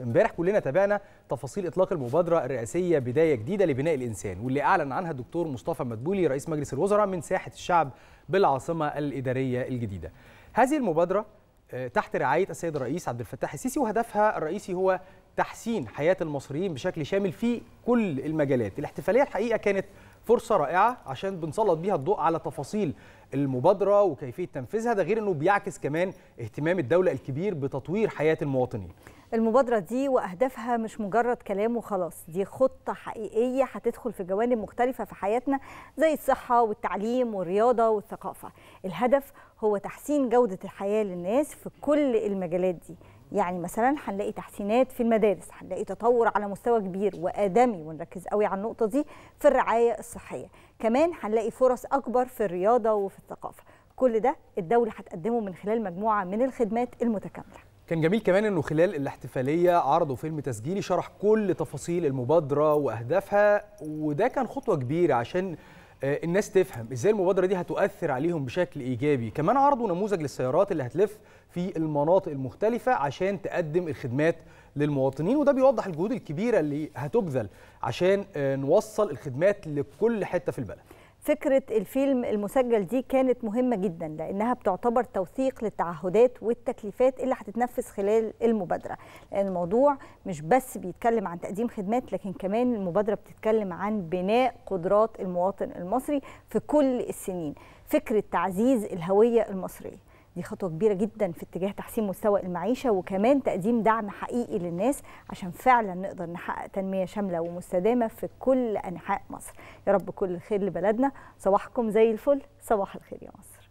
امبارح كلنا تابعنا تفاصيل اطلاق المبادره الرئاسيه بدايه جديده لبناء الانسان واللي اعلن عنها الدكتور مصطفى مدبولي رئيس مجلس الوزراء من ساحه الشعب بالعاصمه الاداريه الجديده. هذه المبادره آه، تحت رعايه السيد الرئيس عبد الفتاح السيسي وهدفها الرئيسي هو تحسين حياه المصريين بشكل شامل في كل المجالات الاحتفاليه الحقيقه كانت فرصه رائعه عشان بنسلط بيها الضوء على تفاصيل المبادره وكيفيه تنفيذها ده غير انه بيعكس كمان اهتمام الدوله الكبير بتطوير حياه المواطنين المبادرة دي وأهدافها مش مجرد كلام وخلاص دي خطة حقيقية هتدخل في جوانب مختلفة في حياتنا زي الصحة والتعليم والرياضة والثقافة الهدف هو تحسين جودة الحياة للناس في كل المجالات دي يعني مثلا هنلاقي تحسينات في المدارس هنلاقي تطور على مستوى كبير وادمي ونركز قوي على النقطه دي في الرعايه الصحيه كمان هنلاقي فرص اكبر في الرياضه وفي الثقافه كل ده الدوله هتقدمه من خلال مجموعه من الخدمات المتكامله كان جميل كمان انه خلال الاحتفاليه عرضوا فيلم تسجيلي شرح كل تفاصيل المبادره واهدافها وده كان خطوه كبيره عشان آه، الناس تفهم ازاي المبادره دي هتؤثر عليهم بشكل ايجابي كمان عرضوا نموذج للسيارات اللي هتلف في المناطق المختلفه عشان تقدم الخدمات للمواطنين وده بيوضح الجهود الكبيره اللي هتبذل عشان آه، نوصل الخدمات لكل حته في البلد فكرة الفيلم المسجل دي كانت مهمة جدا لأنها بتعتبر توثيق للتعهدات والتكليفات اللي هتتنفذ خلال المبادرة لأن الموضوع مش بس بيتكلم عن تقديم خدمات لكن كمان المبادرة بتتكلم عن بناء قدرات المواطن المصري في كل السنين فكرة تعزيز الهوية المصرية دي خطوه كبيره جدا في اتجاه تحسين مستوى المعيشه وكمان تقديم دعم حقيقي للناس عشان فعلا نقدر نحقق تنميه شامله ومستدامه في كل انحاء مصر يا رب كل الخير لبلدنا صباحكم زي الفل صباح الخير يا مصر